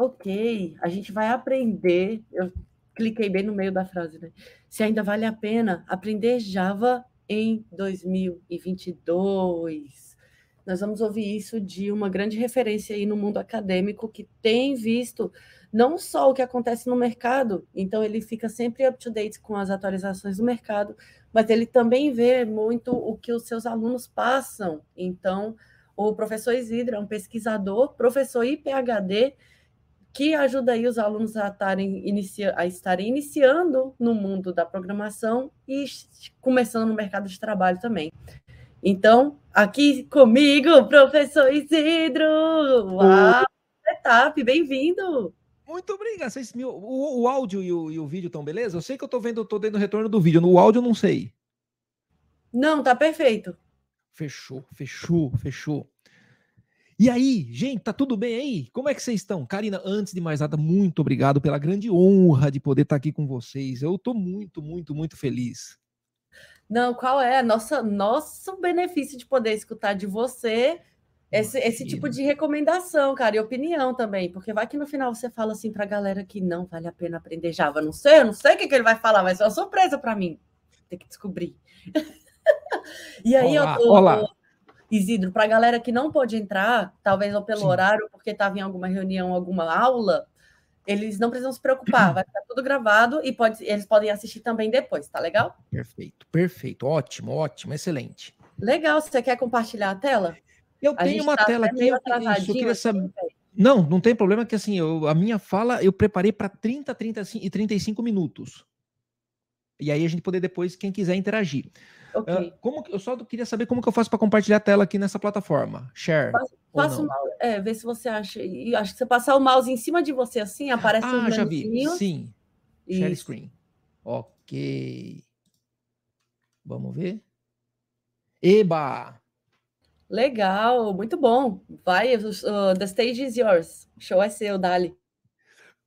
ok, a gente vai aprender. Eu cliquei bem no meio da frase, né? Se ainda vale a pena aprender Java em 2022. Nós vamos ouvir isso de uma grande referência aí no mundo acadêmico que tem visto não só o que acontece no mercado, então ele fica sempre up to date com as atualizações do mercado, mas ele também vê muito o que os seus alunos passam. Então, o professor Isidro é um pesquisador, professor e PhD, que ajuda aí os alunos a estarem, inicia, a estarem iniciando no mundo da programação e começando no mercado de trabalho também. Então, aqui comigo, professor Isidro! Uau! Etap, bem-vindo! Muito obrigado. Vocês, o, o áudio e o, e o vídeo estão beleza? Eu sei que eu estou vendo, estou dando retorno do vídeo. No áudio eu não sei. Não, tá perfeito. Fechou, fechou, fechou. E aí, gente, tá tudo bem aí? Como é que vocês estão? Karina, antes de mais nada, muito obrigado pela grande honra de poder estar tá aqui com vocês. Eu tô muito, muito, muito feliz. Não, qual é? Nossa, nosso benefício de poder escutar de você esse, esse tipo de recomendação, cara, e opinião também, porque vai que no final você fala assim pra galera que não vale a pena aprender Java. Não sei, eu não sei o que, que ele vai falar, mas é uma surpresa para mim. Tem que descobrir. e aí, olá, eu tô. Olá. Isidro, para a galera que não pôde entrar, talvez ou pelo Sim. horário, porque estava em alguma reunião, alguma aula, eles não precisam se preocupar, uhum. vai estar tudo gravado e pode, eles podem assistir também depois, tá legal? Perfeito, perfeito, ótimo, ótimo, excelente. Legal, você quer compartilhar a tela? Eu a tenho uma tá tela aqui, eu, eu queria saber. Não, né? não tem problema que assim, eu, a minha fala eu preparei para 30, 30 e 35 minutos. E aí a gente poder depois, quem quiser, interagir. Okay. Ah, como eu só queria saber como que eu faço para compartilhar a tela aqui nessa plataforma. Share. Passa é, vê se você acha. E acho que você passar o mouse em cima de você assim, aparece ah, um já vi. Sim. Isso. Share screen. Ok. Vamos ver. Eba! Legal, muito bom. Vai, uh, the stage is yours. O show é seu, Dali.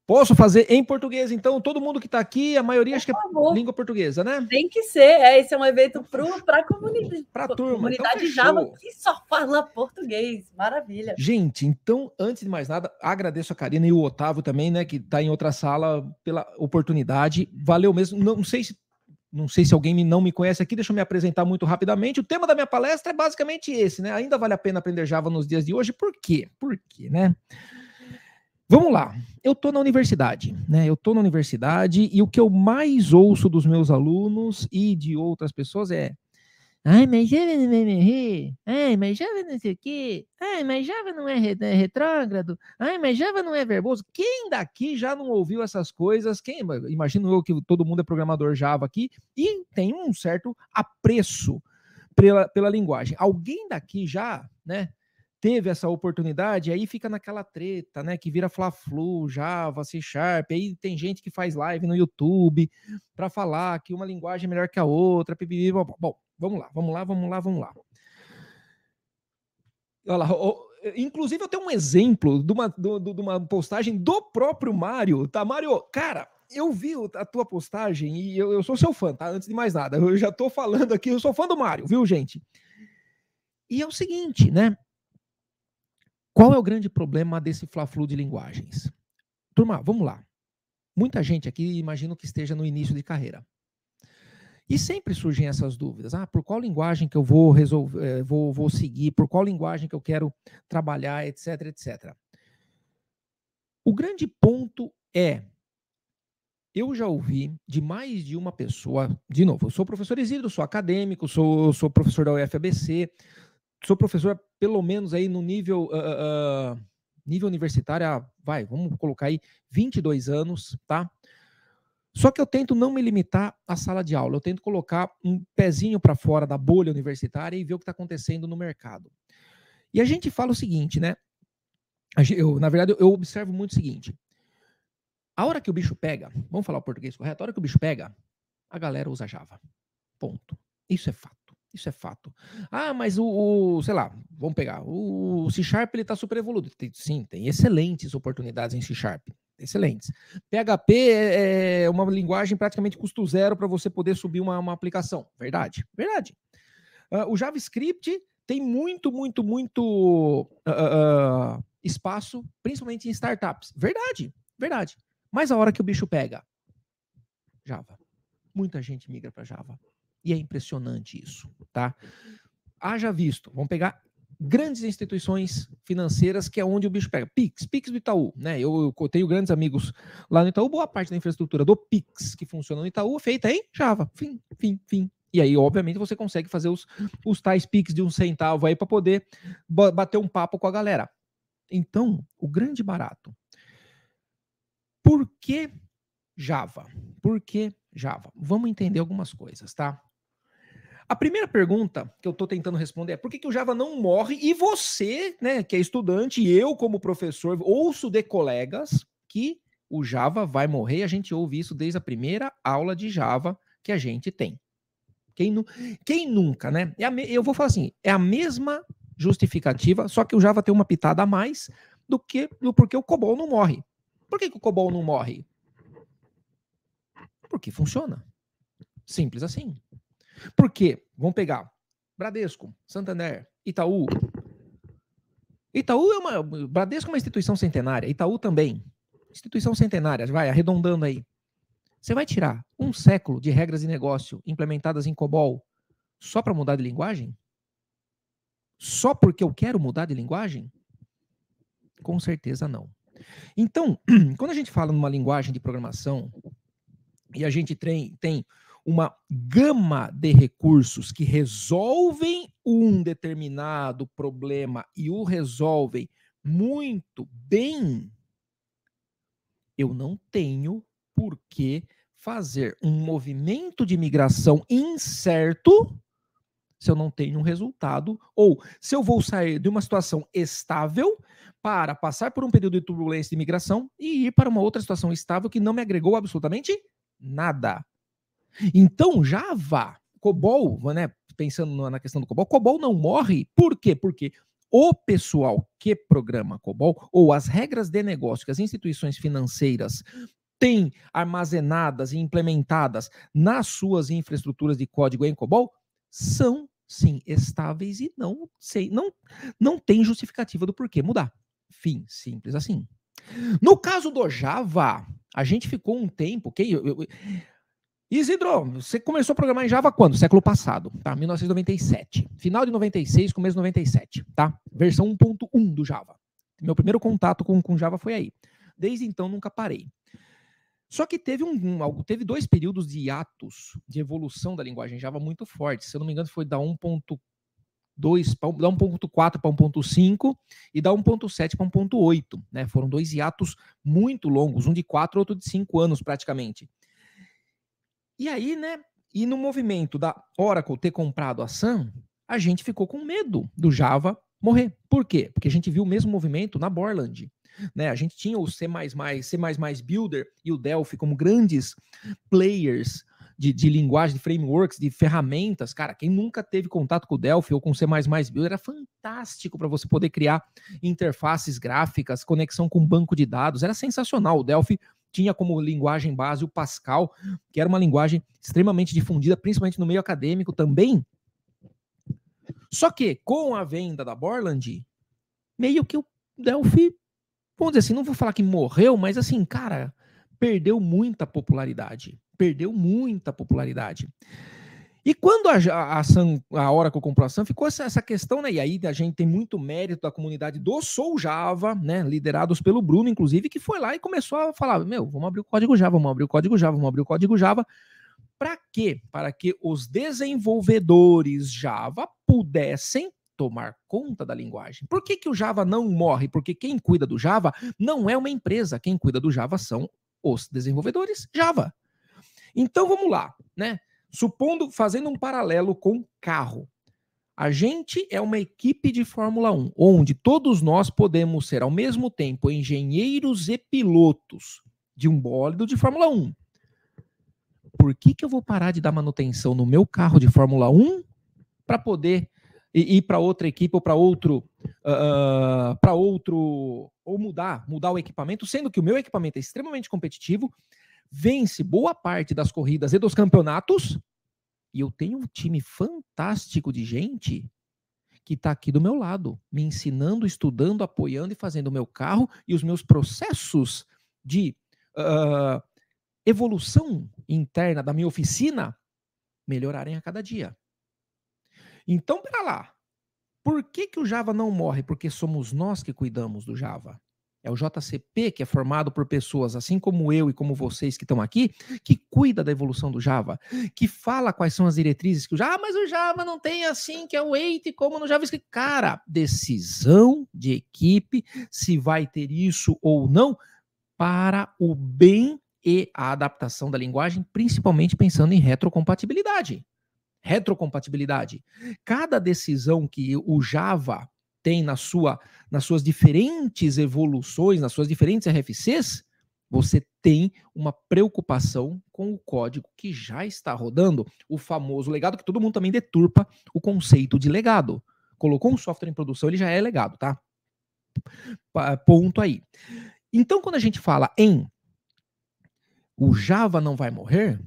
Posso fazer em português, então? Todo mundo que está aqui, a maioria acho que é língua portuguesa, né? Tem que ser. É, esse é um evento para a então, comunidade, para turma. comunidade então, Java que só fala português. Maravilha. Gente, então, antes de mais nada, agradeço a Karina e o Otávio também, né? Que está em outra sala pela oportunidade. Valeu mesmo. Não sei se. Não sei se alguém não me conhece aqui, deixa eu me apresentar muito rapidamente. O tema da minha palestra é basicamente esse, né? Ainda vale a pena aprender Java nos dias de hoje? Por quê? Por quê, né? Vamos lá. Eu estou na universidade, né? Eu estou na universidade e o que eu mais ouço dos meus alunos e de outras pessoas é: ai, mas Java não vai morrer, ai, mas Java não sei o quê, ai, mas Java não é, é retrógrado, ai, mas Java não é verboso. Quem daqui já não ouviu essas coisas? Quem? Imagino eu que todo mundo é programador Java aqui e tem um certo apreço pela, pela linguagem. Alguém daqui já, né? teve essa oportunidade, aí fica naquela treta, né? Que vira Fla-Flu, Java, C Sharp, aí tem gente que faz live no YouTube para falar que uma linguagem é melhor que a outra, bom, vamos lá, vamos lá, vamos lá, vamos lá. Olha lá, oh, inclusive eu tenho um exemplo de uma, de, de uma postagem do próprio Mário, tá? Mário, cara, eu vi a tua postagem e eu, eu sou seu fã, tá? Antes de mais nada, eu já tô falando aqui, eu sou fã do Mário, viu, gente? E é o seguinte, né? Qual é o grande problema desse fla-flu de linguagens? Turma, vamos lá. Muita gente aqui, imagino que esteja no início de carreira. E sempre surgem essas dúvidas. Ah, por qual linguagem que eu vou resolver, eh, vou, vou seguir, por qual linguagem que eu quero trabalhar, etc, etc. O grande ponto é, eu já ouvi de mais de uma pessoa, de novo, eu sou professor exílio, sou acadêmico, sou, sou professor da UFABC, sou professor pelo menos aí no nível uh, uh, nível universitário, ah, vai, vamos colocar aí 22 anos, tá? Só que eu tento não me limitar à sala de aula, eu tento colocar um pezinho para fora da bolha universitária e ver o que está acontecendo no mercado. E a gente fala o seguinte, né? Eu, na verdade, eu observo muito o seguinte: a hora que o bicho pega, vamos falar o português correto, a hora que o bicho pega, a galera usa Java. Ponto. Isso é fato. Isso é fato. Ah, mas o, o sei lá, vamos pegar. O, o C Sharp ele está super evoluído. sim, tem excelentes oportunidades em C Sharp. Excelentes. PHP é, é uma linguagem praticamente custo zero para você poder subir uma, uma aplicação. Verdade, verdade. Uh, o JavaScript tem muito, muito, muito uh, uh, espaço, principalmente em startups. Verdade, verdade. Mas a hora que o bicho pega, Java. Muita gente migra para Java. E é impressionante isso, tá? Haja visto, vamos pegar grandes instituições financeiras, que é onde o bicho pega. Pix, Pix do Itaú, né? Eu, eu tenho grandes amigos lá no Itaú, boa parte da infraestrutura do Pix que funciona no Itaú é feita em Java. Fim, fim, fim. E aí, obviamente, você consegue fazer os, os tais Pix de um centavo aí para poder bater um papo com a galera. Então, o grande barato. Por que Java? Por que Java? Vamos entender algumas coisas, tá? A primeira pergunta que eu estou tentando responder é por que, que o Java não morre? E você, né, que é estudante, e eu, como professor, ouço de colegas que o Java vai morrer. A gente ouve isso desde a primeira aula de Java que a gente tem. Quem, nu quem nunca, né? É eu vou falar assim: é a mesma justificativa, só que o Java tem uma pitada a mais do que do porque o COBOL não morre. Por que, que o COBOL não morre? Porque funciona. Simples assim. Por quê? Vamos pegar Bradesco, Santander, Itaú. Itaú é uma. Bradesco é uma instituição centenária, Itaú também. Instituição centenária, vai arredondando aí. Você vai tirar um século de regras de negócio implementadas em COBOL só para mudar de linguagem? Só porque eu quero mudar de linguagem? Com certeza não. Então, quando a gente fala numa linguagem de programação e a gente tem, tem uma gama de recursos que resolvem um determinado problema e o resolvem muito bem, eu não tenho por que fazer um movimento de migração incerto se eu não tenho um resultado, ou se eu vou sair de uma situação estável para passar por um período de turbulência de migração e ir para uma outra situação estável que não me agregou absolutamente nada. Então, Java, COBOL, né, pensando na questão do COBOL, COBOL não morre. Por quê? Porque o pessoal que programa COBOL ou as regras de negócio que as instituições financeiras têm armazenadas e implementadas nas suas infraestruturas de código em COBOL são sim estáveis e não sei, não não tem justificativa do porquê mudar. Fim, simples assim. No caso do Java, a gente ficou um tempo, que okay? Isidro, você começou a programar em Java quando? Século passado, tá? 1997. Final de 96, começo de 97, tá? Versão 1.1 do Java. Meu primeiro contato com, com Java foi aí. Desde então nunca parei. Só que teve, um, um, teve dois períodos de hiatos de evolução da linguagem Java muito fortes. Se eu não me engano, foi da 1.4 para 1.5 e da 1.7 para 1.8. Né? Foram dois hiatos muito longos, um de 4 e outro de 5 anos praticamente. E aí, né? E no movimento da Oracle ter comprado a Sun, a gente ficou com medo do Java morrer. Por quê? Porque a gente viu o mesmo movimento na Borland. Né? A gente tinha o C++, C++ Builder e o Delphi como grandes players de, de, linguagem, de frameworks, de ferramentas. Cara, quem nunca teve contato com o Delphi ou com o C++ Builder era fantástico para você poder criar interfaces gráficas, conexão com banco de dados. Era sensacional. O Delphi tinha como linguagem base o Pascal, que era uma linguagem extremamente difundida, principalmente no meio acadêmico também. Só que com a venda da Borland, meio que o Delphi, vamos dizer assim, não vou falar que morreu, mas assim, cara, perdeu muita popularidade. Perdeu muita popularidade. E quando a, a, Sun, a Oracle comprou a Sun, ficou essa, essa, questão, né? E aí a gente tem muito mérito da comunidade do Soul Java, né? Liderados pelo Bruno, inclusive, que foi lá e começou a falar: meu, vamos abrir o código Java, vamos abrir o código Java, vamos abrir o código Java. Para quê? Para que os desenvolvedores Java pudessem tomar conta da linguagem. Por que, que o Java não morre? Porque quem cuida do Java não é uma empresa, quem cuida do Java são os desenvolvedores Java. Então vamos lá, né? Supondo, fazendo um paralelo com carro. A gente é uma equipe de Fórmula 1, onde todos nós podemos ser ao mesmo tempo engenheiros e pilotos de um bólido de Fórmula 1. Por que, que eu vou parar de dar manutenção no meu carro de Fórmula 1 para poder ir para outra equipe ou para outro uh, ah, ah, para outro ou mudar mudar o equipamento, sendo que o meu equipamento é extremamente competitivo, vence boa parte das corridas e dos campeonatos, e eu tenho um time fantástico de gente que está aqui do meu lado, me ensinando, estudando, apoiando e fazendo o meu carro e os meus processos de uh, evolução interna da minha oficina melhorarem a cada dia. Então, pera lá. Por que, que o Java não morre? Porque somos nós que cuidamos do Java. É o JCP, que é formado por pessoas assim como eu e como vocês que estão aqui, que cuida da evolução do Java, que fala quais são as diretrizes que o Java, ah, mas o Java não tem assim, que é o wait, como no JavaScript. Cara, decisão de equipe se vai ter isso ou não para o bem e a adaptação da linguagem, principalmente pensando em retrocompatibilidade. Retrocompatibilidade. Cada decisão que o Java tem na sua, nas suas diferentes evoluções, nas suas diferentes RFCs, você tem uma preocupação com o código que já está rodando, o famoso legado que todo mundo também deturpa o conceito de legado. Colocou um software em produção, ele já é legado, tá? Ponto aí. Então, quando a gente fala em o Java não vai morrer,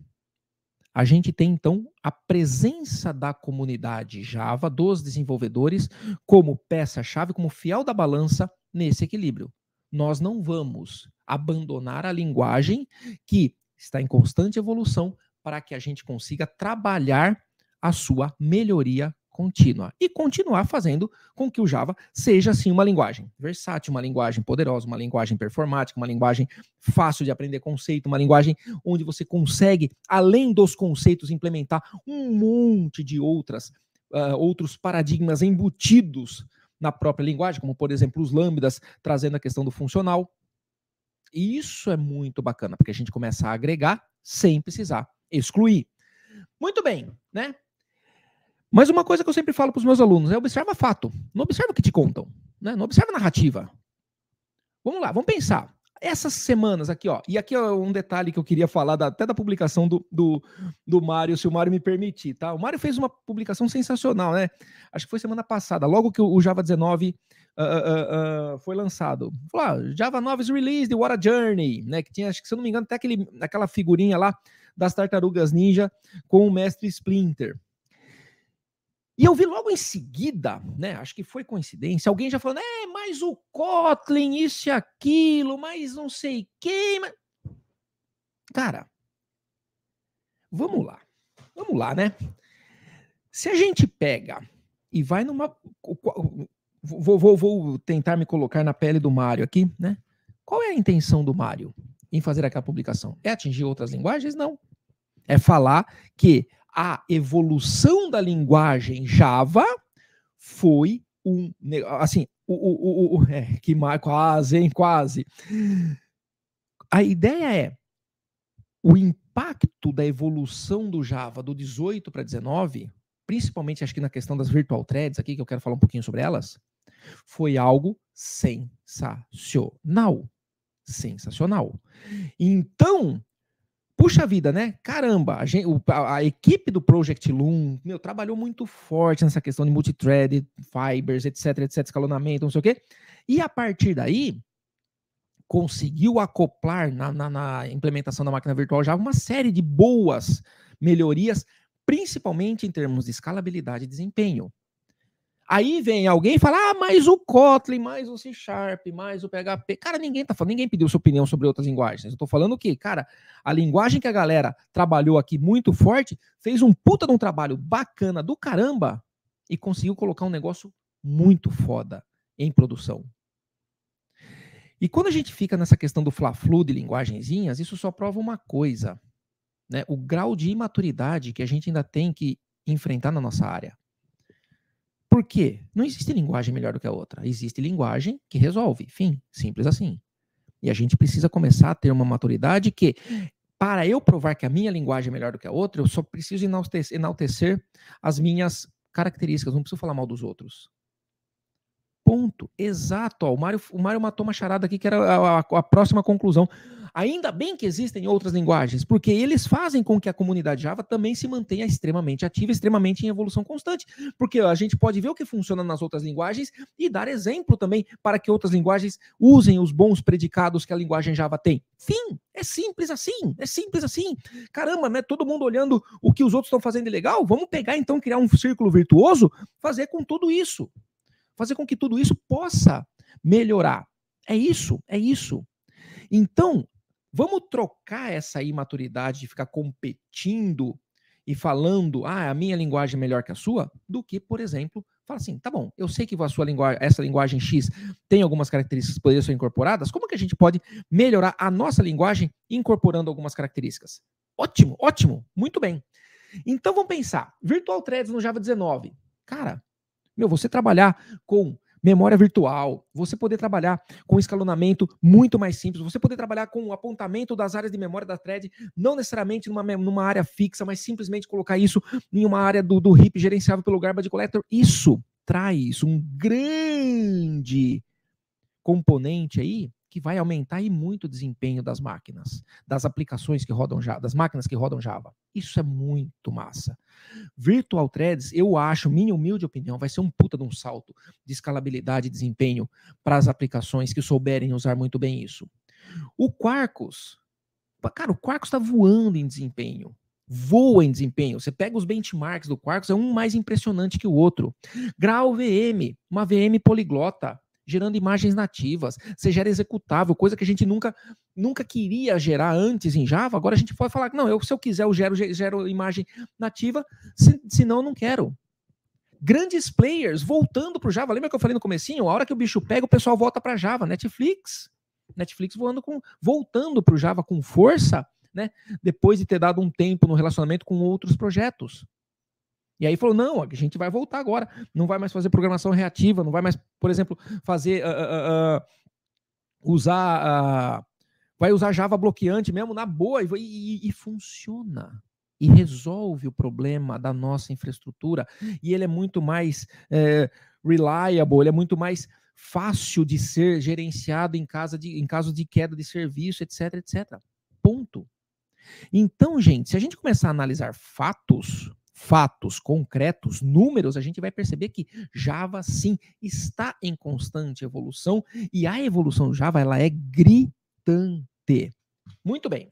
a gente tem então a presença da comunidade Java, dos desenvolvedores, como peça-chave, como fiel da balança nesse equilíbrio. Nós não vamos abandonar a linguagem que está em constante evolução para que a gente consiga trabalhar a sua melhoria contínua e continuar fazendo com que o Java seja assim uma linguagem versátil, uma linguagem poderosa, uma linguagem performática, uma linguagem fácil de aprender conceito, uma linguagem onde você consegue, além dos conceitos, implementar um monte de outras uh, outros paradigmas embutidos na própria linguagem, como por exemplo os lambdas, trazendo a questão do funcional. E isso é muito bacana, porque a gente começa a agregar sem precisar excluir. Muito bem, né? Mas uma coisa que eu sempre falo para os meus alunos é observa fato, não observa o que te contam, né? não observa narrativa. Vamos lá, vamos pensar. Essas semanas aqui, ó, e aqui é um detalhe que eu queria falar da, até da publicação do, do, do Mário, se o Mário me permitir, tá? O Mário fez uma publicação sensacional, né? Acho que foi semana passada, logo que o Java 19 uh, uh, uh, foi lançado. Ah, Java 9 released, What a Journey, né? Que tinha, acho que se eu não me engano, até aquele, aquela figurinha lá das tartarugas ninja com o mestre Splinter. E eu vi logo em seguida, né? Acho que foi coincidência, alguém já falando: é, mas o Kotlin, isso e aquilo, mas não sei quem. Mas... Cara, vamos lá. Vamos lá, né? Se a gente pega e vai numa. Vou, vou, vou tentar me colocar na pele do Mário aqui, né? Qual é a intenção do Mário em fazer aquela publicação? É atingir outras linguagens? Não. É falar que a evolução da linguagem Java foi um. Assim, o, o, o, o é, que quase, hein? Quase. A ideia é o impacto da evolução do Java do 18 para 19, principalmente acho que na questão das virtual threads aqui, que eu quero falar um pouquinho sobre elas, foi algo sensacional. Sensacional. Então, puxa vida, né? Caramba, a, gente, a, a, equipe do Project Loom, meu, trabalhou muito forte nessa questão de multithread, fibers, etc, etc, escalonamento, não sei o quê. E a partir daí, conseguiu acoplar na, na, na implementação da máquina virtual já uma série de boas melhorias, principalmente em termos de escalabilidade e desempenho. Aí vem alguém e fala, ah, mais o Kotlin, mais o C Sharp, mais o PHP. Cara, ninguém tá falando, ninguém pediu sua opinião sobre outras linguagens. Eu tô falando que, cara, a linguagem que a galera trabalhou aqui muito forte, fez um puta de um trabalho bacana do caramba e conseguiu colocar um negócio muito foda em produção. E quando a gente fica nessa questão do fla-flu de linguagenzinhas, isso só prova uma coisa, né? O grau de imaturidade que a gente ainda tem que enfrentar na nossa área. Por quê? Não existe linguagem melhor do que a outra. Existe linguagem que resolve. Fim. Simples assim. E a gente precisa começar a ter uma maturidade que, para eu provar que a minha linguagem é melhor do que a outra, eu só preciso enaltecer, enaltecer as minhas características. Não preciso falar mal dos outros. Ponto. Exato. Ó, o, Mário, o Mário matou uma charada aqui que era a, a, a próxima conclusão. Ainda bem que existem outras linguagens, porque eles fazem com que a comunidade Java também se mantenha extremamente ativa, extremamente em evolução constante. Porque a gente pode ver o que funciona nas outras linguagens e dar exemplo também para que outras linguagens usem os bons predicados que a linguagem Java tem. Fim. É simples assim. É simples assim. Caramba, né? Todo mundo olhando o que os outros estão fazendo legal. Vamos pegar então, criar um círculo virtuoso, fazer com tudo isso fazer com que tudo isso possa melhorar. É isso, é isso. Então, vamos trocar essa imaturidade de ficar competindo e falando, ah, a minha linguagem é melhor que a sua, do que, por exemplo, falar assim, tá bom, eu sei que a sua linguagem, essa linguagem X tem algumas características que poderiam ser incorporadas, como que a gente pode melhorar a nossa linguagem incorporando algumas características? Ótimo, ótimo, muito bem. Então vamos pensar, Virtual Threads no Java 19. Cara, meu, você trabalhar com memória virtual, você poder trabalhar com escalonamento muito mais simples, você poder trabalhar com o apontamento das áreas de memória da thread, não necessariamente numa, numa área fixa, mas simplesmente colocar isso em uma área do, do heap gerenciável pelo Garbage Collector. Isso traz um grande componente aí que vai aumentar e muito o desempenho das máquinas, das aplicações que rodam Java, das máquinas que rodam Java. Isso é muito massa. Virtual Threads, eu acho, minha humilde opinião, vai ser um puta de um salto de escalabilidade e desempenho para as aplicações que souberem usar muito bem isso. O Quarkus, cara, o Quarkus está voando em desempenho voa em desempenho. Você pega os benchmarks do Quarkus, é um mais impressionante que o outro. Grau VM, uma VM poliglota gerando imagens nativas, você gera executável, coisa que a gente nunca nunca queria gerar antes em Java, agora a gente pode falar, não, eu, se eu quiser eu gero, gero imagem nativa, se, senão eu não quero. Grandes players voltando para o Java, lembra que eu falei no comecinho? A hora que o bicho pega, o pessoal volta para Java, Netflix, Netflix voando com, voltando para o Java com força, né? depois de ter dado um tempo no relacionamento com outros projetos. E aí falou: não, a gente vai voltar agora, não vai mais fazer programação reativa, não vai mais, por exemplo, fazer. Uh, uh, uh, usar. Ah, vai usar Java bloqueante mesmo na boa e, e, e funciona e resolve o problema da nossa infraestrutura e ele é muito mais é, reliable, ele é muito mais fácil de ser gerenciado em, casa de, em caso de queda de serviço, etc, etc. Ponto. Então, gente, se a gente começar a analisar fatos, fatos concretos, números, a gente vai perceber que Java sim está em constante evolução e a evolução Java ela é gritante. Muito bem.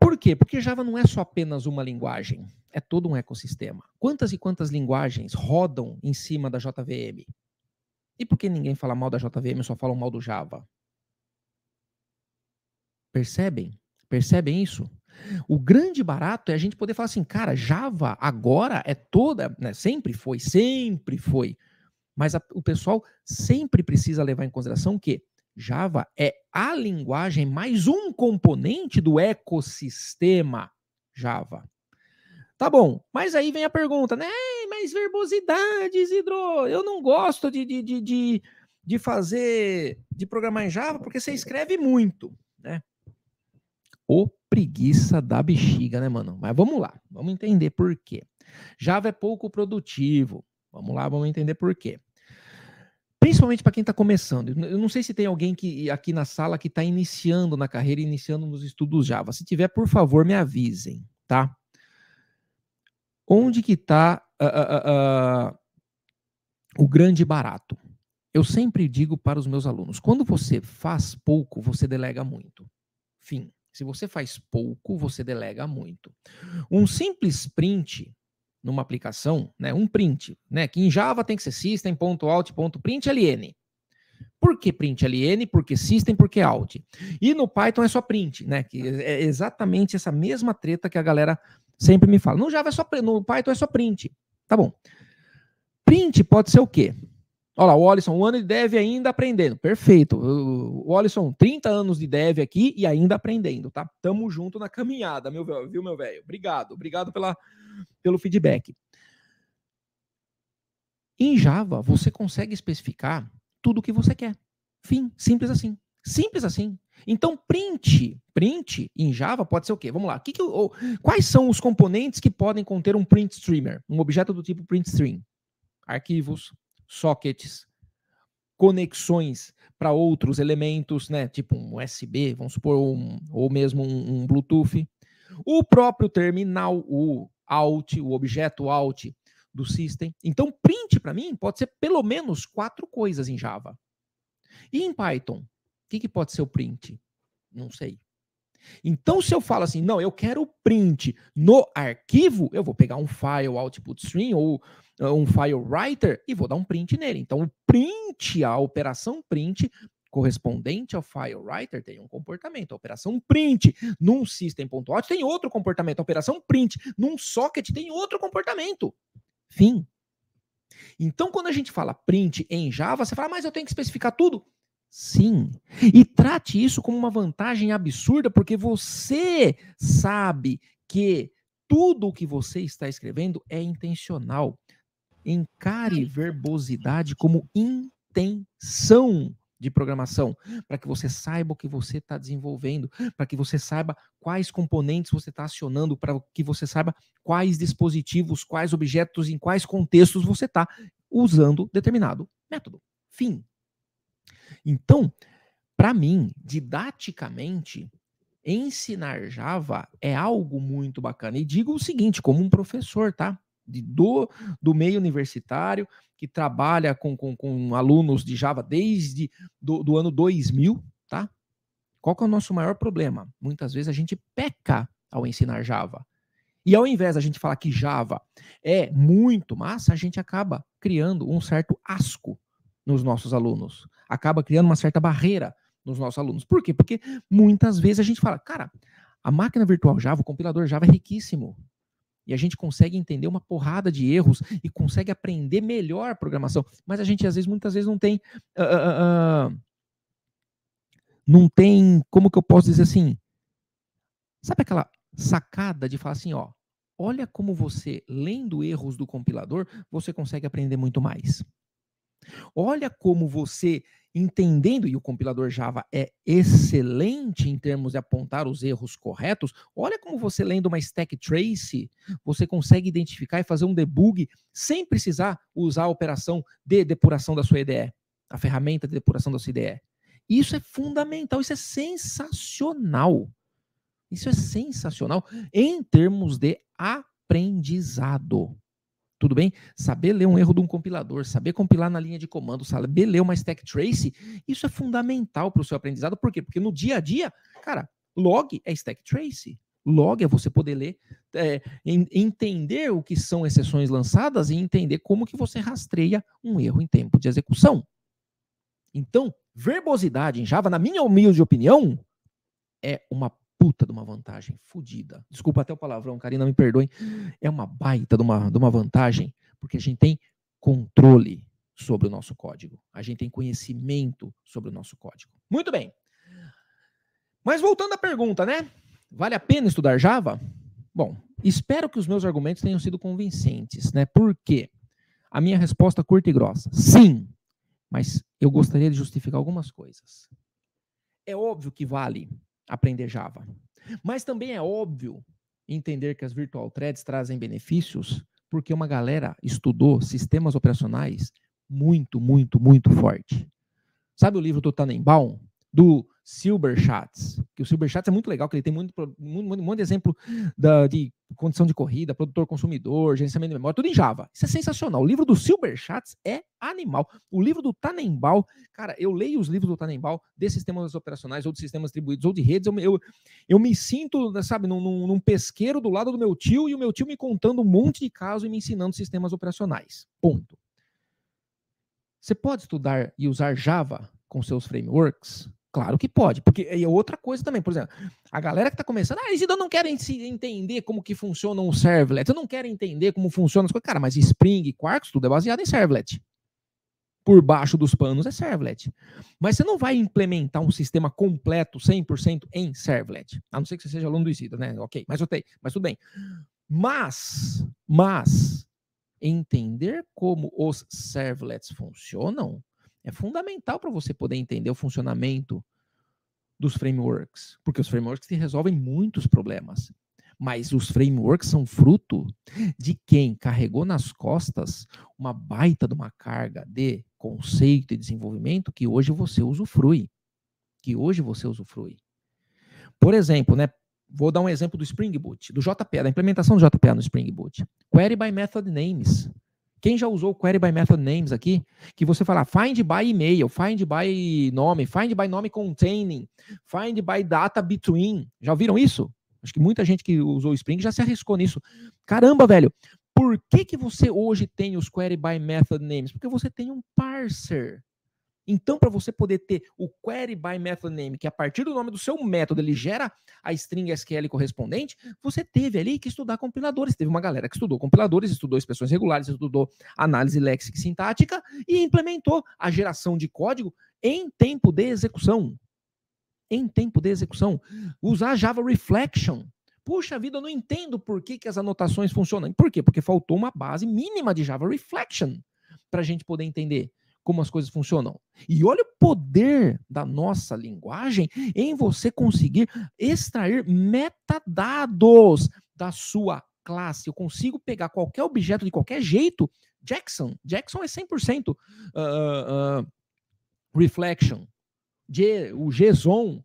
Por quê? Porque Java não é só apenas uma linguagem, é todo um ecossistema. Quantas e quantas linguagens rodam em cima da JVM? E por que ninguém fala mal da JVM, só falam mal do Java? Percebem? Percebem isso? O grande barato é a gente poder falar assim, cara, Java agora é toda, né, sempre foi, sempre foi. Mas a, o pessoal sempre precisa levar em consideração que Java é a linguagem mais um componente do ecossistema Java. Tá bom, mas aí vem a pergunta, né? Mas verbosidades, Hidro, eu não gosto de, de, de, de, de fazer, de programar em Java porque você escreve muito, né? O preguiça da bexiga, né, mano? Mas vamos lá, vamos entender por quê. Java é pouco produtivo. Vamos lá, vamos entender por quê. Principalmente para quem está começando. Eu não sei se tem alguém que, aqui na sala que está iniciando na carreira, iniciando nos estudos Java. Se tiver, por favor, me avisem, tá? Onde que está uh, ah, uh, ah, uh, ah, o grande barato? Eu sempre digo para os meus alunos: quando você faz pouco, você delega muito. Fim. Se você faz pouco, você delega muito. Um simples print numa aplicação, né, um print, né, que em Java tem que ser system.out.println. Por que println? Porque system, porque out. E no Python é só print, né, que é, é exatamente essa mesma treta que a galera sempre me fala. No Java é só no Python é só print. Tá bom. Print pode ser o quê? Olha lá, o Alisson, um ano de dev ainda aprendendo. Perfeito. O Alisson, 30 anos de dev aqui e ainda aprendendo, tá? Tamo junto na caminhada, meu velho. viu, meu velho? Obrigado, obrigado pela, pelo feedback. Em Java, você consegue especificar tudo o que você quer. Fim, simples assim. Simples assim. Então, print, print em Java pode ser o quê? Vamos lá. Que que, ou, quais são os componentes que podem conter um print streamer, um objeto do tipo print stream? Arquivos, sockets, conexões para outros elementos, né? Tipo um USB, vamos supor, um, ou mesmo um, um Bluetooth. O próprio terminal, o out, o objeto out do system. Então, print para mim pode ser pelo menos quatro coisas em Java. E em Python, o que, que pode ser o print? Não sei. Então, se eu falo assim, não, eu quero print no arquivo, eu vou pegar um file output string ou ah, um file writer e vou dar um print nele. Então, o print, a operação print correspondente ao file writer tem um comportamento. A operação print num system.out tem outro comportamento. A operação print num socket tem outro comportamento. Fim. Então, quando a gente fala print em Java, você fala, mas eu tenho que especificar tudo? Sim. E trate isso como uma vantagem absurda, porque você sabe que tudo o que você está escrevendo é intencional. Encare verbosidade como intenção de programação, para que você saiba o que você está desenvolvendo, para que você saiba quais componentes você está acionando, para que você saiba quais dispositivos, quais objetos, em quais contextos você está usando determinado método. Fim. Então, para mim, didaticamente, ensinar Java é algo muito bacana. E digo o seguinte, como um professor, tá? de, do, do meio universitário, que trabalha com, com, com alunos de Java desde do, do ano 2000, tá? Qual que é o nosso maior problema? Muitas vezes a gente peca ao ensinar Java. E ao invés da gente falar que Java é muito massa, a gente acaba criando um certo asco nos nossos alunos. Acaba criando uma certa barreira nos nossos alunos. Por quê? Porque muitas vezes a gente fala, cara, a máquina virtual Java, o compilador Java é riquíssimo e a gente consegue entender uma porrada de erros e consegue aprender melhor a programação, mas a gente às vezes, muitas vezes, não tem. Uh, uh, não tem. Como que eu posso dizer assim? Sabe aquela sacada de falar assim, ó, olha como você, lendo erros do compilador, você consegue aprender muito mais. Olha como você entendendo, e o compilador Java é excelente em termos de apontar os erros corretos, olha como você lendo uma stack trace, você consegue identificar e fazer um debug sem precisar usar a operação de depuração da sua IDE, a ferramenta de depuração da sua IDE. Isso é fundamental, isso é sensacional. Isso é sensacional em termos de aprendizado tudo bem? Saber ler um erro de um compilador, saber compilar na linha de comando, saber ler uma stack trace, isso é fundamental para o seu aprendizado. Por quê? Porque no dia a dia, cara, log é stack trace. Log é você poder ler, é, entender o que são exceções lançadas e entender como que você rastreia um erro em tempo de execução. Então, verbosidade em Java, na minha humilde opinião, é uma puta de uma vantagem fodida. Desculpa até o palavrão, Karina, me perdoem. É uma baita de uma, de uma vantagem, porque a gente tem controle sobre o nosso código. A gente tem conhecimento sobre o nosso código. Muito bem. Mas voltando à pergunta, né? Vale a pena estudar Java? Bom, espero que os meus argumentos tenham sido convincentes, né? Por quê? A minha resposta curta e grossa. Sim, mas eu gostaria de justificar algumas coisas. É óbvio que vale aprender Java. Mas também é óbvio entender que as virtual threads trazem benefícios, porque uma galera estudou sistemas operacionais muito, muito, muito forte. Sabe o livro do Tannenbaum, do Silberchats, Que o Silberchats é muito legal, que ele tem muito, muito, muito, exemplo da, de condição de corrida, produtor consumidor, gerenciamento de memória, tudo em Java. Isso é sensacional. O livro do Silberchats é animal. O livro do Tanenbaum, cara, eu leio os livros do Tanenbaum de sistemas operacionais ou de sistemas distribuídos ou de redes, eu, eu, eu me sinto, sabe, num, num, pesqueiro do lado do meu tio e o meu tio me contando um monte de casos e me ensinando sistemas operacionais. Ponto. Você pode estudar e usar Java com seus frameworks? Claro que pode, porque é outra coisa também, por exemplo, a galera que está começando, ah, eles não querem se entender como que funciona um servlet, não quero entender como funciona as coisas. Cara, mas Spring e Quarks, tudo é baseado em servlet. Por baixo dos panos é servlet. Mas você não vai implementar um sistema completo, 100% em servlet. A não ser que você seja aluno do Isidro, né? Ok, mas eu tenho, mas tudo bem. Mas, mas, entender como os servlets funcionam é fundamental para você poder entender o funcionamento dos frameworks, porque os frameworks te resolvem muitos problemas. Mas os frameworks são fruto de quem carregou nas costas uma baita de uma carga de conceito e desenvolvimento que hoje você usufrui. Que hoje você usufrui. Por exemplo, né, vou dar um exemplo do Spring Boot, do JPA, da implementação do JPA no Spring Boot. Query by Method Names. Quem já usou o query by method names aqui, que você fala find by email, find by nome, find by nome containing, find by data between. Já viram isso? Acho que muita gente que usou o Spring já se arriscou nisso. Caramba, velho, por que, que você hoje tem os query by method names? Porque você tem um parser. Então, para você poder ter o query by method name, que a partir do nome do seu método ele gera a string SQL correspondente, você teve ali que estudar compiladores. Teve uma galera que estudou compiladores, estudou expressões regulares, estudou análise léxica e sintática e implementou a geração de código em tempo de execução. Em tempo de execução. Usar Java Reflection Puxa vida, eu não entendo por que, que as anotações funcionam. Por quê? Porque faltou uma base mínima de Java Reflection para a gente poder entender como as coisas funcionam. E olha o poder da nossa linguagem em você conseguir extrair metadados da sua classe. Eu consigo pegar qualquer objeto de qualquer jeito. Jackson, Jackson é 100% uh, uh, uh, reflection. G, o JSON,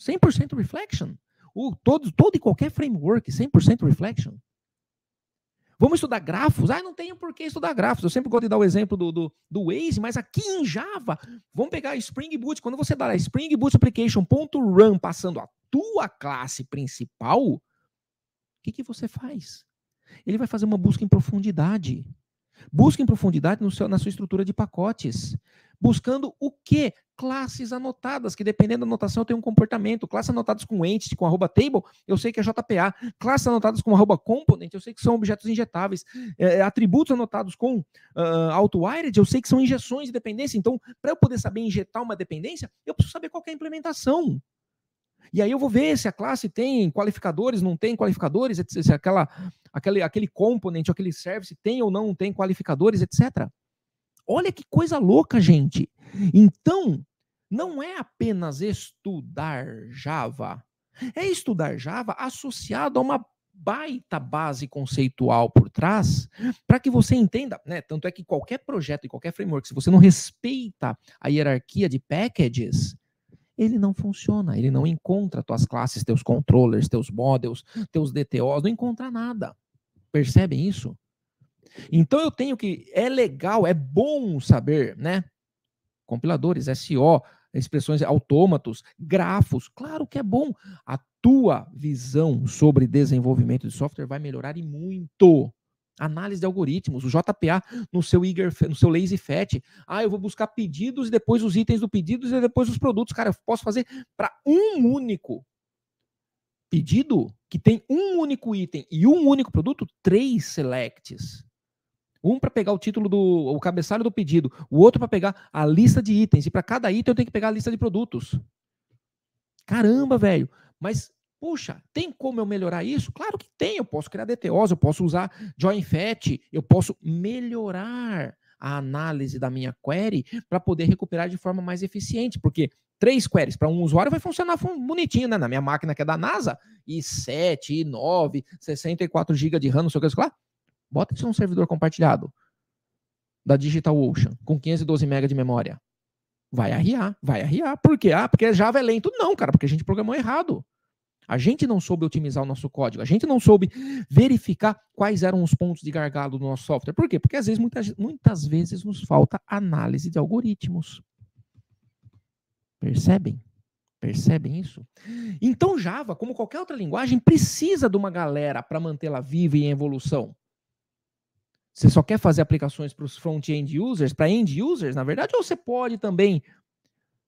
100% reflection. O, todo, todo e qualquer framework, 100% reflection. Vamos estudar grafos? Ah, não tenho por que estudar grafos. Eu sempre gosto de dar o exemplo do, do, do Waze, mas aqui em Java, vamos pegar Spring Boot. Quando você dá Spring Boot Application.run passando a tua classe principal, o que, que você faz? Ele vai fazer uma busca em profundidade. Busquem profundidade seu, na sua estrutura de pacotes. Buscando o quê? Classes anotadas, que dependendo da anotação eu tenho um comportamento. Classes anotadas com entity, com arroba table, eu sei que é JPA. Classes anotadas com arroba component, eu sei que são objetos injetáveis. É, é atributos anotados com uh, ah, auto-wired, eu sei que são injeções de dependência. Então, para eu poder saber injetar uma dependência, eu preciso saber qual é a implementação. E aí eu vou ver se a classe tem qualificadores, não tem qualificadores, etc. Se aquela, aquele, aquele componente, aquele service tem ou não tem qualificadores, etc. Olha que coisa louca, gente. Então, não é apenas estudar Java. É estudar Java associado a uma baita base conceitual por trás, para que você entenda, né? Tanto é que qualquer projeto e qualquer framework, se você não respeita a hierarquia de packages, ele não funciona, ele não encontra tuas classes, teus controllers, teus models, teus DTOs, não encontra nada. Percebem isso? Então eu tenho que é legal, é bom saber, né? Compiladores, SO, expressões autômatos, grafos, claro que é bom. A tua visão sobre desenvolvimento de software vai melhorar e muito Análise de algoritmos, o JPA no seu Eager, no seu Lazy Fat. Ah, eu vou buscar pedidos e depois os itens do pedido e depois os produtos. Cara, eu posso fazer para um único pedido que tem um único item e um único produto, três selects. Um para pegar o título do o cabeçalho do pedido, o outro para pegar a lista de itens e para cada item eu tenho que pegar a lista de produtos. Caramba, velho, mas Puxa, tem como eu melhorar isso? Claro que tem. Eu posso criar DTOs, eu posso usar join fat, eu posso melhorar a análise da minha query para poder recuperar de forma mais eficiente, porque três queries para um usuário vai funcionar bonitinho, né? Na minha máquina que é da NASA, e 7, e 9, 64 GB de RAM, não sei o que, lá. Bota isso num servidor compartilhado da DigitalOcean com 512 MB de memória. Vai arriar, vai arriar. Por quê? Ah, porque Java é lento. Não, cara, porque a gente programou errado. A gente não soube otimizar o nosso código, a gente não soube verificar quais eram os pontos de gargalo do nosso software. Por quê? Porque às vezes, muitas, muitas vezes, nos falta análise de algoritmos. Percebem? Percebem isso? Então, Java, como qualquer outra linguagem, precisa de uma galera para mantê-la viva e em evolução. Você só quer fazer aplicações para os front-end users, para end users, na verdade, ou você pode também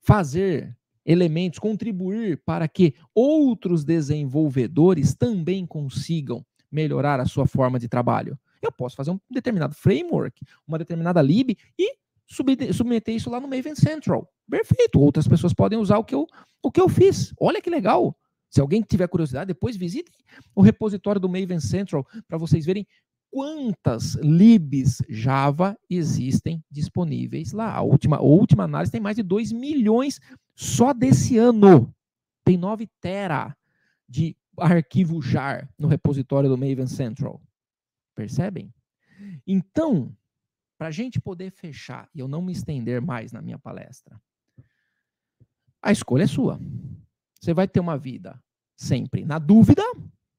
fazer elementos, contribuir para que outros desenvolvedores também consigam melhorar a sua forma de trabalho. Eu posso fazer um determinado framework, uma determinada lib e submeter isso lá no Maven Central. Perfeito, outras pessoas podem usar o que eu, o que eu fiz. Olha que legal. Se alguém tiver curiosidade, depois visite o repositório do Maven Central para vocês verem quantas libs Java existem disponíveis lá. A última, a última análise tem mais de 2 milhões só desse ano tem 9 tera de arquivo JAR no repositório do Maven Central. Percebem? Então, para a gente poder fechar e eu não me estender mais na minha palestra, a escolha é sua. Você vai ter uma vida sempre na dúvida.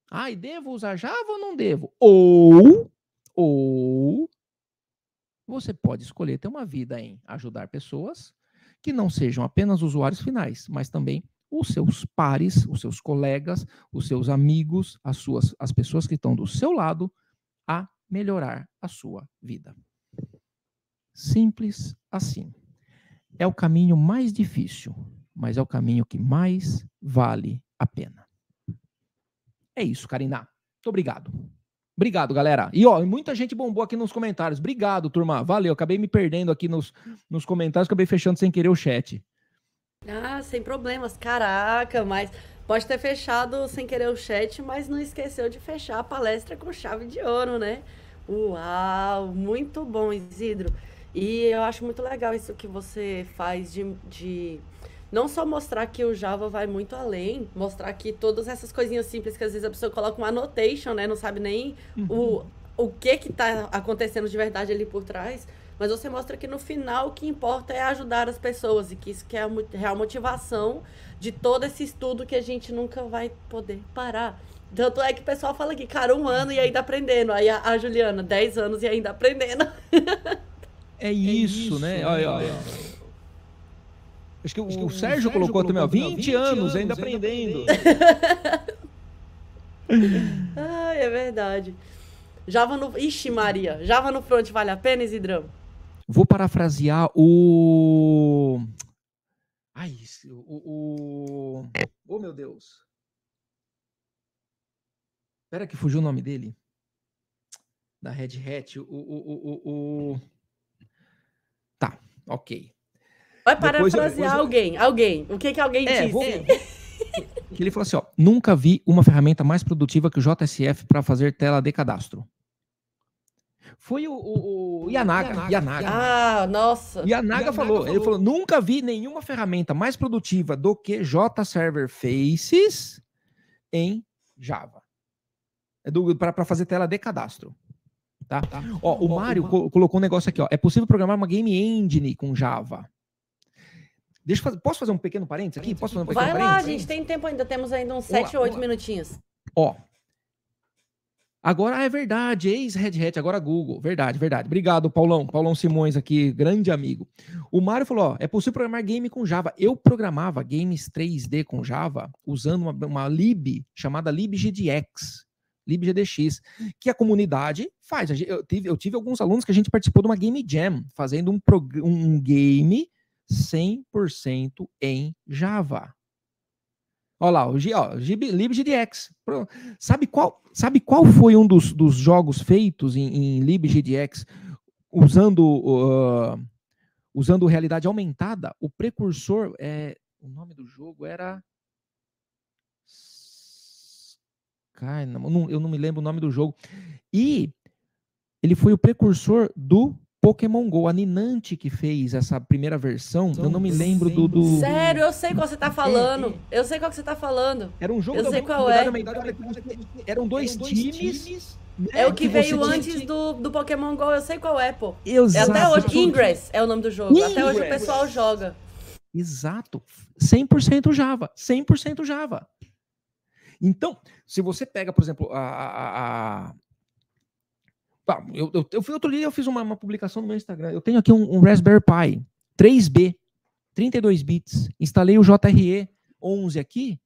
Ai, devo usar Java ou não devo? Ou, ou você pode escolher ter uma vida em ajudar pessoas, que não sejam apenas usuários finais, mas também os seus pares, os seus colegas, os seus amigos, as, suas, as pessoas que estão do seu lado, a melhorar a sua vida. Simples assim. É o caminho mais difícil, mas é o caminho que mais vale a pena. É isso, Karina. Muito obrigado. Obrigado, galera. E ó, muita gente bombou aqui nos comentários. Obrigado, turma. Valeu. Acabei me perdendo aqui nos, nos comentários, acabei fechando sem querer o chat. Ah, sem problemas. Caraca, mas pode ter fechado sem querer o chat, mas não esqueceu de fechar a palestra com chave de ouro, né? Uau, muito bom, Isidro. E eu acho muito legal isso que você faz de, de não só mostrar que o Java vai muito além, mostrar que todas essas coisinhas simples que às vezes a pessoa coloca um annotation, né? Não sabe nem uhum. o, o que que tá acontecendo de verdade ali por trás. Mas você mostra que no final o que importa é ajudar as pessoas e que isso que é a real motivação de todo esse estudo que a gente nunca vai poder parar. Tanto é que o pessoal fala que, cara, um ano e ainda aprendendo. Aí a, a Juliana, 10 anos e ainda aprendendo. É isso, é isso né? né? Olha, olha. olha. É. Acho que o, o, Sérgio, colocou, colocou também, ó, 20, 20 anos, anos ainda, ainda aprendendo. Ai, é verdade. Java no. Ixi, Maria. Java no front vale a pena, Isidrão? Vou parafrasear o. Ai, o. o... Oh, meu Deus. Espera que fugiu o nome dele. Da Red Hat. O. o, o, o... Tá, ok. Vai parafrasear eu... alguém, alguém. O que que alguém é, disse? Vou... que ele falou assim, ó, nunca vi uma ferramenta mais produtiva que o JSF para fazer tela de cadastro. Foi o, o, o Yanaga, Yanaga, Ah, nossa. Yanaga, Yanaga falou, falou, ele falou, nunca vi nenhuma ferramenta mais produtiva do que JServer Faces em Java. É para fazer tela de cadastro. Tá? tá. Ó, o Mário colocou um negócio aqui, ó. É possível programar uma game engine com Java. Deixa fazer, posso fazer um pequeno parênteses aqui? Posso fazer um pequeno Vai parênteses? lá, gente, tem tempo ainda, temos ainda uns 7 ou 8 minutinhos. Ó. Agora ah, é verdade, ex-Red Hat, agora Google. Verdade, verdade. Obrigado, Paulão. Paulão Simões aqui, grande amigo. O Mário falou: ó, é possível programar game com Java. Eu programava games 3D com Java usando uma, uma lib chamada libgdx. LibGDX, que a comunidade faz. Eu tive, eu tive alguns alunos que a gente participou de uma Game Jam, fazendo um, um game 100% em Java. Olha lá, o, G, ó, LibGDX. Sabe qual, sabe qual foi um dos, dos jogos feitos em, em LibGDX usando, uh, usando realidade aumentada? O precursor, é, o nome do jogo era... eu não me lembro o nome do jogo. E ele foi o precursor do Pokémon Go, a Ninante que fez essa primeira versão, eu não me lembro do, do, Sério, eu sei qual você tá é, falando. É, é. Eu sei qual que você tá falando. Era um jogo eu da sei qual é. eram dois, eram dois times, times. É, é o que, que veio antes tinha... do, do Pokémon GO, eu sei qual é, pô. É Exato. até hoje, Ingress é o nome do jogo. Ingress. Até hoje o pessoal joga. Exato. 100% Java. 100% Java. Então, se você pega, por exemplo, a, a eu, eu, outro dia eu fiz uma, uma, publicação no meu Instagram. Eu tenho aqui um, um, Raspberry Pi 3B, 32 bits. Instalei o JRE 11 aqui.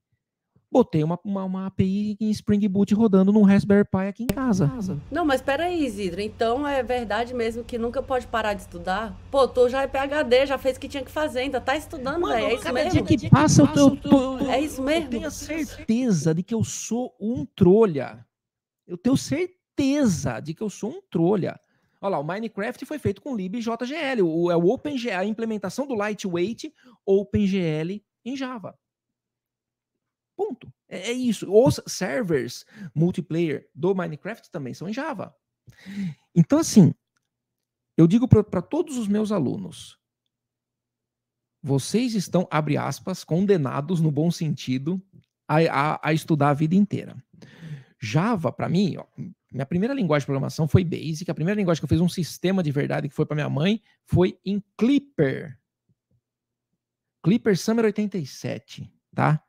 Botei uma, uma, uma API em Spring Boot rodando num Raspberry Pi aqui em casa. Não, mas peraí, Isidro. Então é verdade mesmo que nunca pode parar de estudar? Pô, tu já é PhD, já fez o que tinha que fazer, ainda tá estudando, velho. É isso cada mesmo? Dia que, passa, que eu, tô, tô, É isso mesmo? Eu tenho a certeza de que eu sou um trolha. Eu tenho certeza certeza de que eu sou um trolha. Olha lá, o Minecraft foi feito com libjgl, o, é o OpenGL, a implementação do Lightweight OpenGL em Java. Ponto. É, é isso. Os servers multiplayer do Minecraft também são em Java. Então, assim, eu digo para todos os meus alunos: vocês estão, abre aspas, condenados no bom sentido a, a, a estudar a vida inteira. Java, para mim, ó, minha primeira linguagem de programação foi Basic. A primeira linguagem que eu fiz um sistema de verdade que foi para minha mãe foi em Clipper. Clipper Summer 87, tá?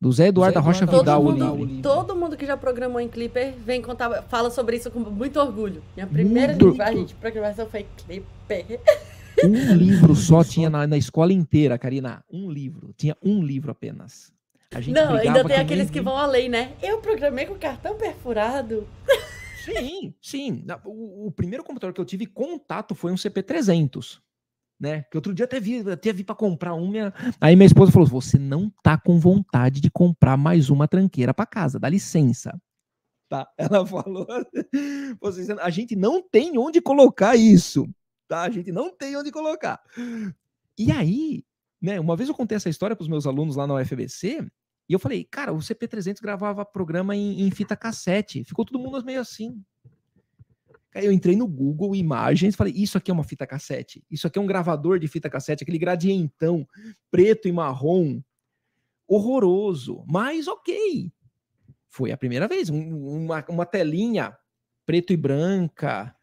Do Zé Eduardo Zé Rocha todo Vidal mundo, Todo mundo que já programou em Clipper vem contar, fala sobre isso com muito orgulho. Minha primeira muito... linguagem de programação foi Clipper. Um livro só tinha na, na escola inteira, Karina. Um livro. Tinha um livro apenas. A gente Não, ainda tem aqueles nem... que vão além, né? Eu programei com cartão perfurado. Sim, sim. O, o, primeiro computador que eu tive contato foi um CP300. Né? Que outro dia até vi, até vi para comprar um. Minha... Aí minha esposa falou: Você não tá com vontade de comprar mais uma tranqueira para casa, dá licença. Tá? Ela falou: assim, A gente não tem onde colocar isso. Tá? A gente não tem onde colocar. E aí, né, uma vez eu contei essa história para os meus alunos lá na UFBC, e eu falei, cara, o CP300 gravava programa em, em fita cassete. Ficou todo mundo meio assim. Aí eu entrei no Google Imagens, falei, isso aqui é uma fita cassete. Isso aqui é um gravador de fita cassete, aquele gradientão preto e marrom. Horroroso, mas ok. Foi a primeira vez, um, uma, uma telinha preto e branca.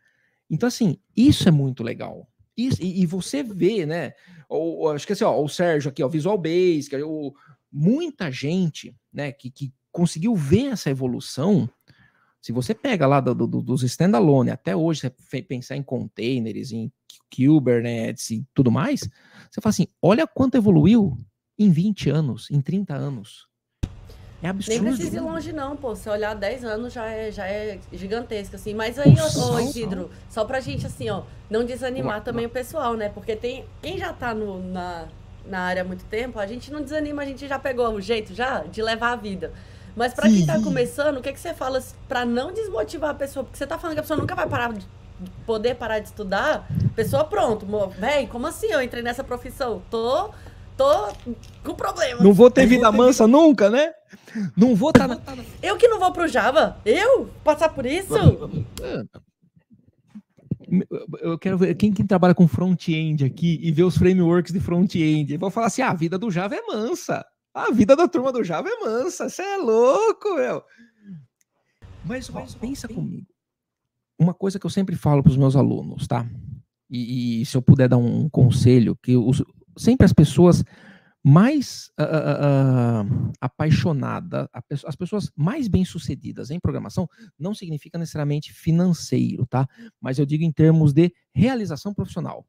Então, assim, isso é muito legal. Isso, e, e, você vê, né? Ou, acho que assim, ó, o Sérgio aqui, ó, Visual Basic, o, muita gente né, que, que conseguiu ver essa evolução, se você pega lá do, do, dos standalone até hoje, você pensar em containers, em Kubernetes né, e tudo mais, você fala assim: olha quanto evoluiu em 20 anos, em 30 anos. É absurdo. Nem precisa ir né? longe, não, pô. Se olhar 10 anos já é, já é gigantesco, assim. Mas aí, ô, ô Isidro, só pra gente, assim, ó, não desanimar lá, também lá. o pessoal, né? Porque tem. Quem já tá no, na, na área há muito tempo, a gente não desanima, a gente já pegou o jeito já de levar a vida. Mas para quem está começando, o que, é que você fala para não desmotivar a pessoa? Porque você está falando que a pessoa nunca vai parar de poder parar de estudar. Pessoa, pronto, bem como assim eu entrei nessa profissão? Tô tô com problema. Não vou ter vida mansa nunca, né? Não vou estar tá na... Eu que não vou pro Java? Eu? Passar por isso? É, eu quero ver quem, quem trabalha com front-end aqui e vê os frameworks de front-end. Vão falar assim: ah, a vida do Java é mansa. A vida da turma do Java é mansa. Você é louco, meu. Mas, mas pensa comigo. Uma coisa que eu sempre falo para os meus alunos, tá? E, e, se eu puder dar um conselho, que os, sempre as pessoas mais uh, uh, apaixonada, as pessoas mais bem-sucedidas em programação não significa necessariamente financeiro, tá? Mas eu digo em termos de realização profissional.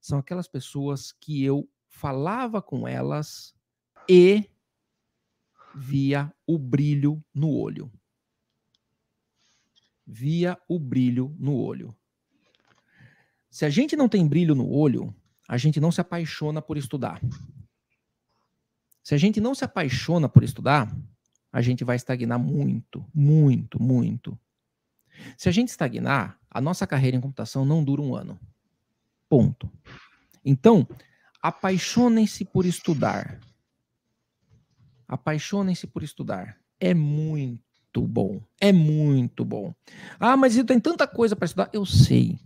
São aquelas pessoas que eu falava com elas e via o brilho no olho. Via o brilho no olho. Se a gente não tem brilho no olho, a gente não se apaixona por estudar. Se a gente não se apaixona por estudar, a gente vai estagnar muito, muito, muito. Se a gente estagnar, a nossa carreira em computação não dura um ano. Ponto. Então, apaixonem-se por estudar. Apaixonem-se por estudar. É muito bom. É muito bom. Ah, mas tem tanta coisa para estudar. Eu sei.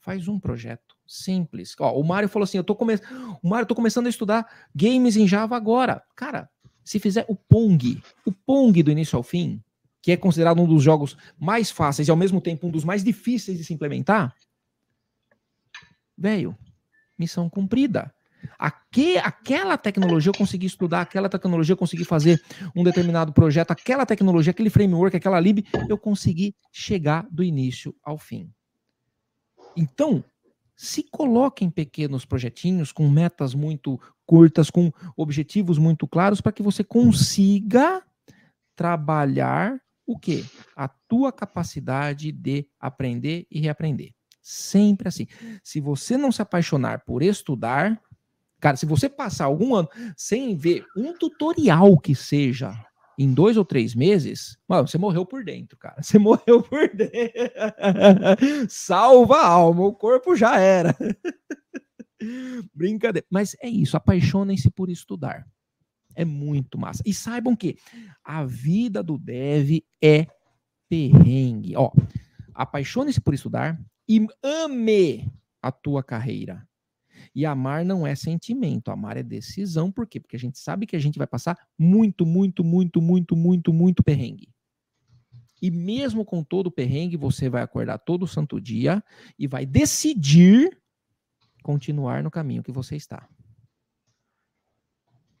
Faz um projeto simples. Ó, o Mário falou assim: eu tô começando. Mário, tô começando a estudar games em Java agora. Cara, se fizer o Pong, o Pong do início ao fim, que é considerado um dos jogos mais fáceis e ao mesmo tempo um dos mais difíceis de se implementar, velho, missão cumprida. Aque, aquela tecnologia eu consegui estudar, aquela tecnologia eu consegui fazer um determinado projeto, aquela tecnologia, aquele framework, aquela lib, eu consegui chegar do início ao fim. Então, se coloque em pequenos projetinhos com metas muito curtas, com objetivos muito claros, para que você consiga trabalhar o quê? A tua capacidade de aprender e reaprender. Sempre assim. Se você não se apaixonar por estudar, cara, se você passar algum ano sem ver um tutorial que seja em dois ou três meses, mano, você morreu por dentro, cara. Você morreu por dentro. Salva a alma, o corpo já era. Brincadeira. Mas é isso, apaixonem-se por estudar. É muito massa. E saibam que a vida do dev é perrengue. Ó, apaixone-se por estudar e ame a tua carreira. E amar não é sentimento, amar é decisão. Por quê? Porque a gente sabe que a gente vai passar muito, muito, muito, muito, muito, muito perrengue. E mesmo com todo o perrengue, você vai acordar todo santo dia e vai decidir continuar no caminho que você está.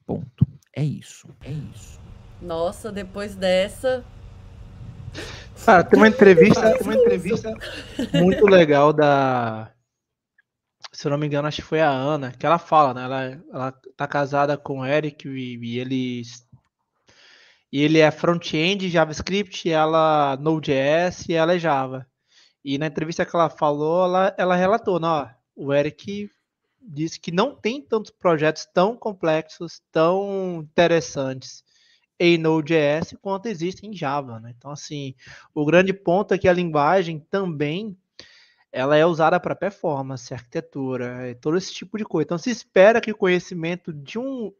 Ponto. É isso. É isso. Nossa, depois dessa. Cara, tem uma entrevista, tem uma entrevista muito legal da se eu não me engano, acho que foi a Ana, que ela fala, né? Ela, ela tá casada com o Eric e, e eles e ele é front-end JavaScript, ela Node.js e ela é Java. E na entrevista que ela falou, ela, ela relatou, né? ó, o Eric disse que não tem tantos projetos tão complexos, tão interessantes em Node.js quanto existem em Java, né? Então, assim, o grande ponto é que a linguagem também ela é usada para performance, arquitetura, eh, todo esse tipo de coisa. Então se espera que o conhecimento de um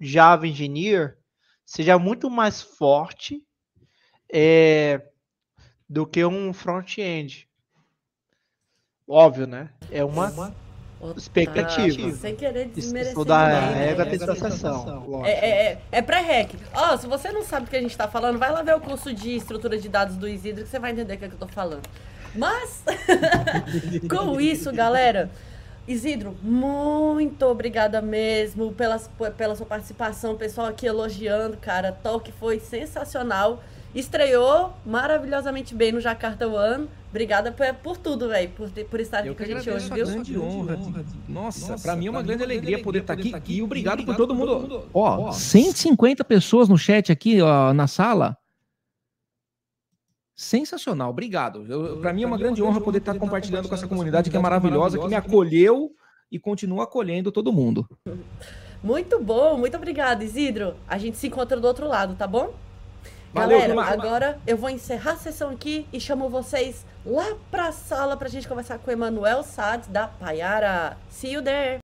Java Engineer seja muito mais forte é, do que um front-end. Óbvio, né? É uma, é uma expectativa. sem querer desmerecer. Isso da né? regra tem é sensação. É, é, é, é pré-rec. Ó, oh, se você não sabe o que a gente está falando, vai lá ver o curso de estrutura de dados do Isidro que você vai entender o que, é que eu estou falando. Mas, com isso, galera. Isidro, muito obrigada mesmo pela, pela sua participação. O pessoal aqui elogiando, cara. Talk foi sensacional. Estreou maravilhosamente bem no Jakarta One. Obrigada por, por tudo, velho, por, por estar aqui eu com a gente hoje, viu? Grande honra. honra Nossa, Nossa para é mim é uma grande alegria, tá alegria poder estar aqui. aqui. E obrigado, obrigado por todo, todo mundo. mundo. Ó, ó, 150 pessoas no chat aqui, ó, na sala. Sensacional, obrigado. Para mim é uma grande honra poder estar tá compartilhando com essa comunidade que é, é maravilhosa, que me acolheu e continua acolhendo todo mundo. Muito bom, muito obrigado, Isidro. A gente se encontra do outro lado, tá bom? Valeu, Galera, agora eu vou encerrar a sessão aqui e chamo vocês lá para a sala para a gente conversar com o Emanuel Sades da Paiara. See you there!